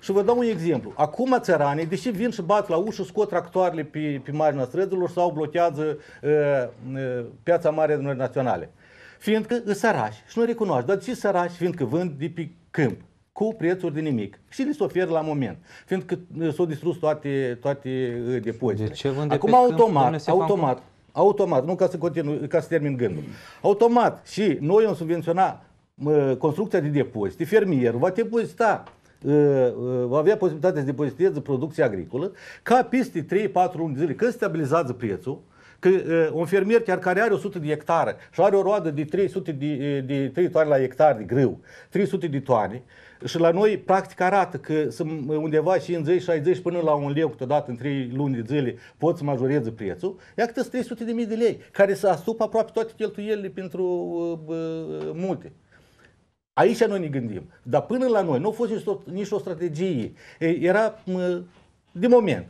Și vă dau un exemplu. Acum țăranii, deși vin și bat la ușă, scot tractoarele pe, pe marginea străzilor sau blochează uh, uh, piața mare de naționale. Fiindcă îs sărași și nu recunoaște. Dar ce sărași? Fiindcă vând de pe câmp cu prețuri de nimic. Și li se oferă la moment, fiindcă uh, s-au distrus toate, toate uh, depozitele. De deci ce vând Acum automat, automat, automat, nu ca să, continu, ca să termin gândul. Automat și noi am subvenționat uh, construcția de depozite, fermierul va depozita Eh, eh, va avea posibilitatea să depoziteze producția agricolă, ca peste 3-4 luni de zile, când stabilizează prețul, că uh, un fermier chiar care are 100 de hectare și are o roadă de 300 de, de 3 toane la hectare de grâu, 300 de toane, și la noi practic arată că sunt undeva 50, 60 până la un leu câteodată în 3 luni de zile pot să majoreze prețul, iată câte 300 de mii de lei, care să asupă aproape toate cheltuielile pentru uh, uh, multe. Aici noi ne gândim. Dar până la noi nu a fost nici o, nici o strategie. Era de moment.